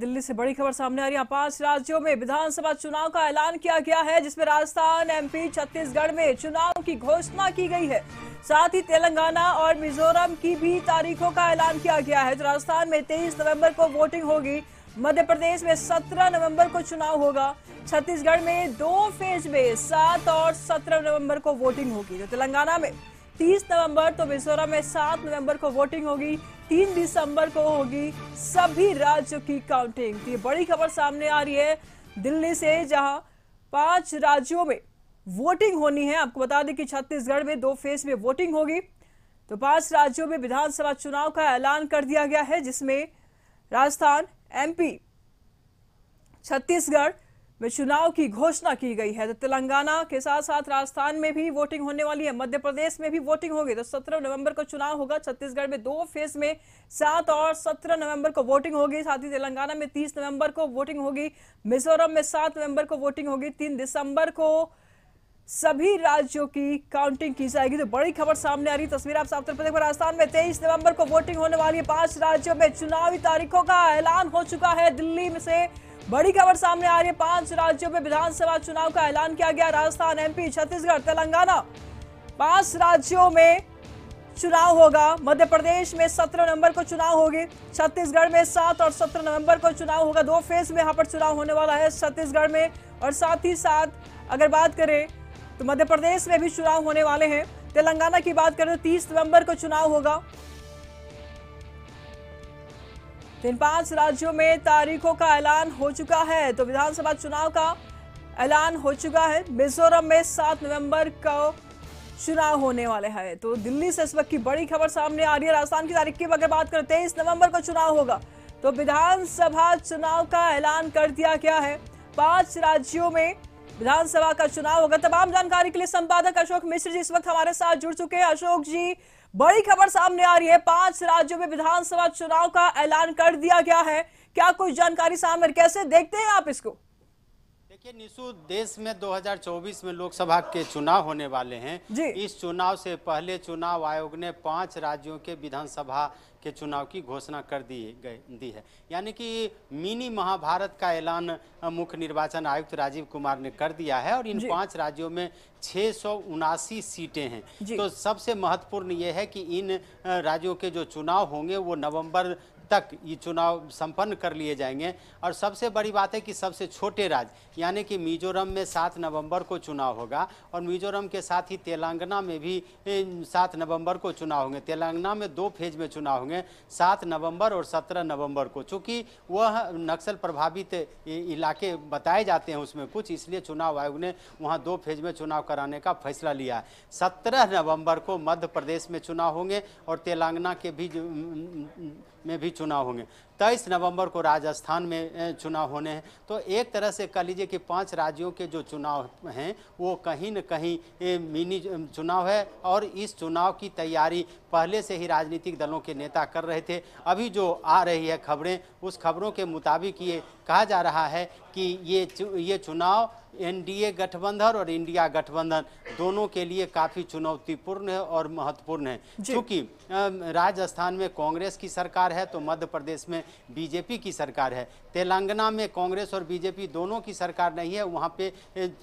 दिल्ली से बड़ी खबर सामने आ रही है पांच राज्यों में विधानसभा चुनाव का ऐलान किया गया है जिसमें राजस्थान एमपी छत्तीसगढ़ में चुनाव की घोषणा की गई है साथ ही तेलंगाना और मिजोरम की भी तारीखों का ऐलान किया गया है तो राजस्थान में तेईस नवम्बर को वोटिंग होगी मध्य प्रदेश में सत्रह नवम्बर को चुनाव होगा छत्तीसगढ़ में दो फेज में सात और सत्रह नवम्बर को वोटिंग होगी तो तेलंगाना में 30 नवंबर तो मिजोरम में 7 नवंबर को वोटिंग होगी 3 दिसंबर को होगी सभी राज्यों की काउंटिंग तो ये बड़ी खबर सामने आ रही है दिल्ली से जहां पांच राज्यों में वोटिंग होनी है आपको बता दें कि छत्तीसगढ़ में दो फेज में वोटिंग होगी तो पांच राज्यों में विधानसभा चुनाव का ऐलान कर दिया गया है जिसमें राजस्थान एमपी छत्तीसगढ़ में चुनाव की घोषणा की गई है तो तेलंगाना के साथ साथ राजस्थान में भी वोटिंग होने वाली है मध्य प्रदेश में भी वोटिंग होगी तो 17 नवंबर को चुनाव होगा छत्तीसगढ़ में दो फेज में सात और 17 नवंबर को वोटिंग होगी साथ ही तेलंगाना में 30 नवंबर को वोटिंग होगी मिजोरम में 7 नवंबर को वोटिंग होगी तीन दिसंबर को सभी राज्यों की काउंटिंग की जाएगी तो बड़ी खबर सामने आ रही तस्वीर आप साफ तौर पर राजस्थान में तेईस नवंबर को वोटिंग होने वाली है पांच राज्यों में चुनावी तारीखों का ऐलान हो चुका है दिल्ली में से बड़ी खबर सामने आ रही है पांच राज्यों में विधानसभा चुनाव का ऐलान किया गया राजस्थान एमपी छत्तीसगढ़ तेलंगाना पांच राज्यों में चुनाव होगा मध्य प्रदेश में 17 नवंबर को चुनाव होगी छत्तीसगढ़ में 7 और 17 नवंबर को चुनाव होगा दो फेज में यहाँ पर चुनाव होने वाला है छत्तीसगढ़ में और साथ ही साथ अगर बात करें तो मध्य प्रदेश में भी चुनाव होने वाले हैं तेलंगाना की बात करें तो तीस नवंबर को चुनाव होगा तो इन पांच राज्यों में तारीखों का ऐलान हो चुका है तो विधानसभा चुनाव का ऐलान हो चुका है मिजोरम में सात नवंबर को चुनाव होने वाले हैं तो दिल्ली से इस वक्त की बड़ी खबर सामने आ रही है राजस्थान की तारीख की अगर बात करें तेईस नवंबर को चुनाव होगा तो विधानसभा चुनाव का ऐलान कर दिया गया है पांच राज्यों में विधानसभा का चुनाव होगा तमाम जानकारी के लिए संपादक अशोक मिश्र जी इस वक्त हमारे साथ जुड़ चुके हैं अशोक जी बड़ी खबर सामने आ रही है पांच राज्यों में विधानसभा चुनाव का ऐलान कर दिया गया है क्या कुछ जानकारी सामने कैसे देखते हैं आप इसको देखिए निशु देश में 2024 में लोकसभा के चुनाव होने वाले हैं इस चुनाव से पहले चुनाव आयोग ने पांच राज्यों के विधानसभा के चुनाव की घोषणा कर दी गई दी है यानी कि मिनी महाभारत का ऐलान मुख्य निर्वाचन आयुक्त राजीव कुमार ने कर दिया है और इन पांच राज्यों में छः सीटें हैं तो सबसे महत्वपूर्ण ये है कि इन राज्यों के जो चुनाव होंगे वो नवंबर तक ये चुनाव संपन्न कर लिए जाएंगे और सबसे बड़ी बात है कि सबसे छोटे राज्य यानी कि मिजोरम में सात नवंबर को चुनाव होगा और मिजोरम के साथ ही तेलंगाना में भी सात नवंबर को चुनाव होंगे तेलंगाना में दो फेज में चुनाव होंगे सात नवंबर और सत्रह नवंबर को चूँकि वह नक्सल प्रभावित इलाके बताए जाते हैं उसमें कुछ इसलिए चुनाव आयोग ने वहाँ दो फेज में चुनाव कराने का फैसला लिया है सत्रह नवम्बर को मध्य प्रदेश में चुनाव होंगे और तेलंगाना के भी में भी चुनाव होंगे तेईस नवंबर को राजस्थान में चुनाव होने हैं तो एक तरह से कह लीजिए कि पांच राज्यों के जो चुनाव हैं वो कहीं न कहीं मिनी चुनाव है और इस चुनाव की तैयारी पहले से ही राजनीतिक दलों के नेता कर रहे थे अभी जो आ रही है खबरें उस खबरों के मुताबिक ये कहा जा रहा है कि ये ये चुनाव एनडीए गठबंधन और इंडिया गठबंधन दोनों के लिए काफ़ी चुनौतीपूर्ण है और महत्वपूर्ण है क्योंकि राजस्थान में कांग्रेस की सरकार है तो मध्य प्रदेश में बीजेपी की सरकार है तेलंगाना में कांग्रेस और बीजेपी दोनों की सरकार नहीं है वहाँ पे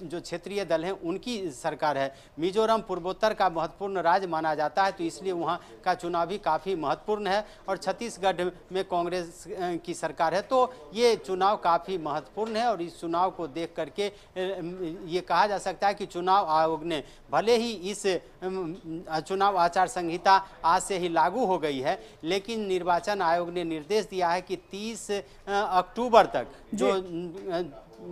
जो क्षेत्रीय दल हैं उनकी सरकार है मिजोरम पूर्वोत्तर का महत्वपूर्ण राज्य माना जाता है तो इसलिए वहाँ का चुनाव भी काफ़ी महत्वपूर्ण है और छत्तीसगढ़ में कांग्रेस की सरकार है तो ये चुनाव काफ़ी महत्वपूर्ण है और इस चुनाव को देख करके ये कहा जा सकता है कि चुनाव आयोग ने भले ही इस चुनाव आचार संहिता आज से ही लागू हो गई है लेकिन निर्वाचन आयोग ने निर्देश दिया है कि 30 अक्टूबर तक जो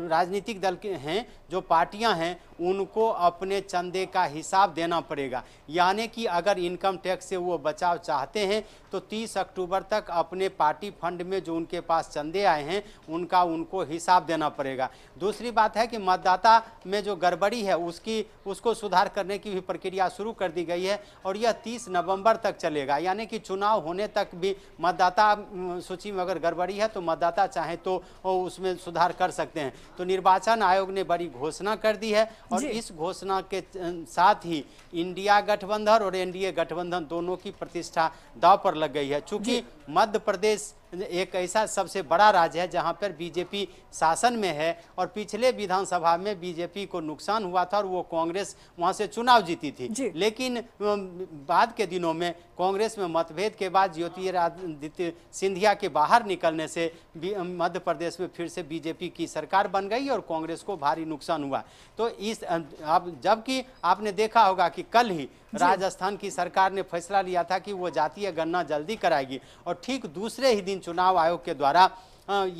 राजनीतिक दल के हैं जो पार्टियां हैं उनको अपने चंदे का हिसाब देना पड़ेगा यानी कि अगर इनकम टैक्स से वो बचाव चाहते हैं तो 30 अक्टूबर तक अपने पार्टी फंड में जो उनके पास चंदे आए हैं उनका उनको हिसाब देना पड़ेगा दूसरी बात है कि मतदाता में जो गड़बड़ी है उसकी उसको सुधार करने की भी प्रक्रिया शुरू कर दी गई है और यह तीस नवम्बर तक चलेगा यानी कि चुनाव होने तक भी मतदाता सूची में अगर गड़बड़ी है तो मतदाता चाहें तो उसमें सुधार कर सकते हैं तो निर्वाचन आयोग ने बड़ी घोषणा कर दी है और इस घोषणा के साथ ही इंडिया गठबंधन और एनडीए गठबंधन दोनों की प्रतिष्ठा दाव पर लग गई है चूंकि मध्य प्रदेश एक ऐसा सबसे बड़ा राज्य है जहां पर बीजेपी शासन में है और पिछले विधानसभा में बीजेपी को नुकसान हुआ था और वो कांग्रेस वहां से चुनाव जीती थी लेकिन बाद के दिनों में कांग्रेस में मतभेद के बाद ज्योतिरादित्य सिंधिया के बाहर निकलने से मध्य प्रदेश में फिर से बीजेपी की सरकार बन गई और कांग्रेस को भारी नुकसान हुआ तो इस अब जबकि आपने देखा होगा कि कल ही राजस्थान की सरकार ने फैसला लिया था कि वो जातीय गणना जल्दी कराएगी और ठीक दूसरे ही दिन चुनाव आयोग के द्वारा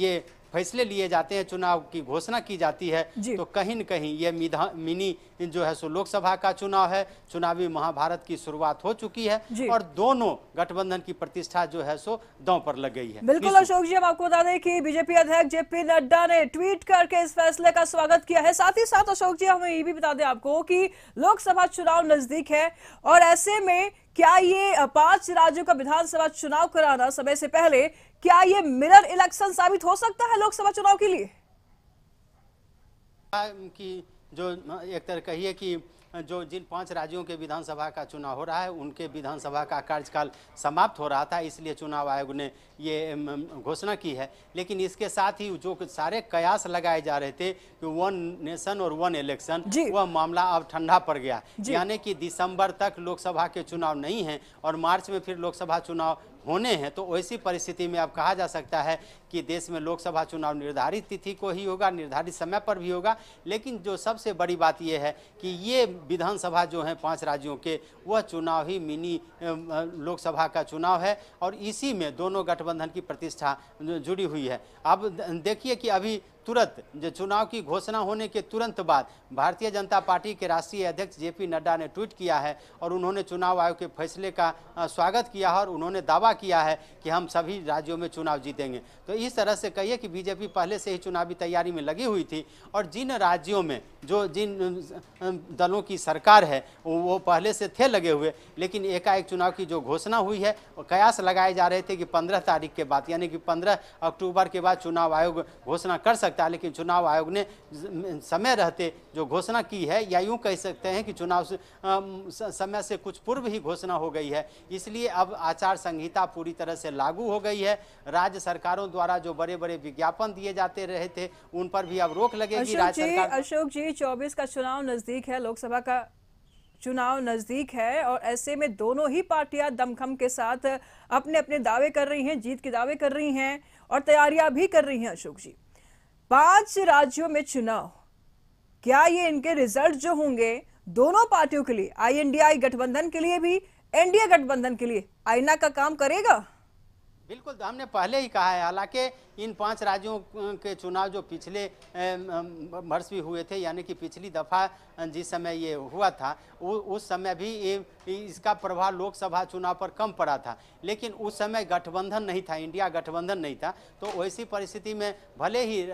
ये फैसले लिए जाते हैं चुनाव की घोषणा की जाती है तो कहीं न कहीं ये मिनी जो है सो लोकसभा का चुनाव है चुनावी महाभारत की शुरुआत हो चुकी है और दोनों गठबंधन की प्रतिष्ठा जो है सो दांव पर लग गई है बिल्कुल अशोक जी हम आपको बता दें कि बीजेपी अध्यक्ष जेपी नड्डा ने ट्वीट करके इस फैसले का स्वागत किया है साथ ही साथ अशोक जी हमें ये भी बता दें आपको की लोकसभा चुनाव नजदीक है और ऐसे में क्या ये पांच राज्यों का विधानसभा चुनाव कराना समय से पहले क्या ये मिरर इलेक्शन साबित हो सकता है लोकसभा चुनाव के लिए की जो एक तरह कहिए कि जो जिन पांच राज्यों के विधानसभा का चुनाव हो रहा है उनके विधानसभा का कार्यकाल समाप्त हो रहा था इसलिए चुनाव आयोग ने ये घोषणा की है लेकिन इसके साथ ही जो सारे कयास लगाए जा रहे थे कि वन नेशन और वन इलेक्शन वह मामला अब ठंडा पड़ गया यानी कि दिसंबर तक लोकसभा के चुनाव नहीं है और मार्च में फिर लोकसभा चुनाव होने हैं तो ऐसी परिस्थिति में अब कहा जा सकता है कि देश में लोकसभा चुनाव निर्धारित तिथि को ही होगा निर्धारित समय पर भी होगा लेकिन जो सबसे बड़ी बात यह है कि ये विधानसभा जो है पांच राज्यों के वह चुनाव ही मिनी लोकसभा का चुनाव है और इसी में दोनों गठबंधन महागठबंधन की प्रतिष्ठा जुड़ी हुई है अब देखिए कि अभी तुरंत जो चुनाव की घोषणा होने के तुरंत बाद भारतीय जनता पार्टी के राष्ट्रीय अध्यक्ष जेपी नड्डा ने ट्वीट किया है और उन्होंने चुनाव आयोग के फैसले का स्वागत किया है और उन्होंने दावा किया है कि हम सभी राज्यों में चुनाव जीतेंगे तो इस तरह से कहिए कि बीजेपी पहले से ही चुनावी तैयारी में लगी हुई थी और जिन राज्यों में जो जिन दलों की सरकार है वो पहले से थे लगे हुए लेकिन एकाएक चुनाव की जो घोषणा हुई है कयास लगाए जा रहे थे कि पंद्रह तारीख के बाद यानी कि पंद्रह अक्टूबर के बाद चुनाव आयोग घोषणा कर सकता सकता है लेकिन चुनाव आयोग ने समय रहते जो घोषणा की है या यूं कह सकते हैं कि चुनाव से, आ, समय से कुछ पूर्व ही घोषणा हो गई है इसलिए अब आचार संहिता पूरी तरह से लागू हो गई है राज्य सरकारों द्वारा जो बड़े बड़े विज्ञापन दिए जाते रहे थे उन पर भी अब रोक लगेगी राज्य सरकार अशोक जी चौबीस का चुनाव नजदीक है लोकसभा का चुनाव नजदीक है और ऐसे में दोनों ही पार्टियां दमखम के साथ अपने अपने दावे कर रही हैं जीत के दावे कर रही हैं और तैयारियां भी कर रही हैं अशोक जी पांच राज्यों में चुनाव क्या ये इनके रिजल्ट जो होंगे दोनों पार्टियों के लिए आईएनडीआई गठबंधन के लिए भी एनडीए गठबंधन के लिए आईना का काम करेगा बिल्कुल तो हमने पहले ही कहा है हालांकि इन पांच राज्यों के चुनाव जो पिछले वर्ष भी हुए थे यानी कि पिछली दफ़ा जिस समय ये हुआ था उ, उस समय भी ये इसका प्रभाव लोकसभा चुनाव पर कम पड़ा था लेकिन उस समय गठबंधन नहीं था इंडिया गठबंधन नहीं था तो वैसी परिस्थिति में भले ही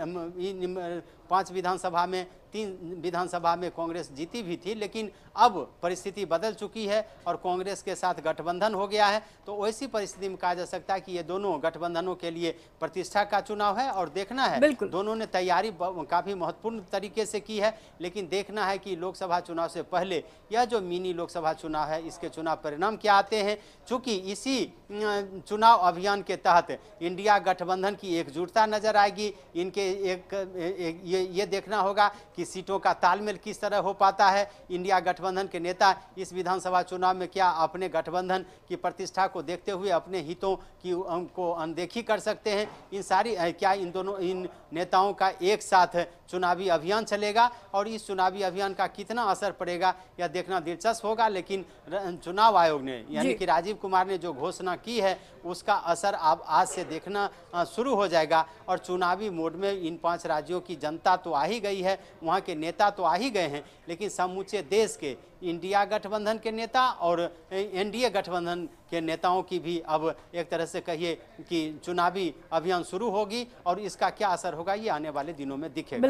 पांच विधानसभा में तीन विधानसभा में कांग्रेस जीती भी थी लेकिन अब परिस्थिति बदल चुकी है और कांग्रेस के साथ गठबंधन हो गया है तो वैसी परिस्थिति में कहा जा सकता है कि ये दोनों गठबंधनों के लिए प्रतिष्ठा का चुनाव है और देखना है बिल्कुल दोनों ने तैयारी काफी महत्वपूर्ण तरीके से की है लेकिन देखना है कि लोकसभा चुनाव से पहले यह जो मिनी लोकसभा चुनाव है इसके चुनाव परिणाम क्या आते हैं चूंकि इसी चुनाव अभियान के तहत इंडिया गठबंधन की एकजुटता नजर आएगी इनके एक, एक ये, ये देखना होगा कि सीटों का तालमेल किस तरह हो पाता है इंडिया गठबंधन के नेता इस विधानसभा चुनाव में क्या अपने गठबंधन की प्रतिष्ठा को देखते हुए अपने हितों की को अनदेखी कर सकते हैं इन सारी क्या इन दोनों इन नेताओं का एक साथ चुनावी अभियान चलेगा और इस चुनावी अभियान का कितना असर पड़ेगा यह देखना दिलचस्प होगा लेकिन चुनाव आयोग ने यानी कि राजीव कुमार ने जो घोषणा की है उसका असर अब आज से देखना शुरू हो जाएगा और चुनावी मोड में इन पांच राज्यों की जनता तो आ ही गई है वहाँ के नेता तो आ ही गए हैं लेकिन समूचे देश के इंडिया गठबंधन के नेता और एनडीए गठबंधन के नेताओं की भी अब एक तरह से कहिए कि चुनावी अभियान शुरू शुरू होगी और इसका क्या असर होगा ये आने वाले दिनों में दिखेगा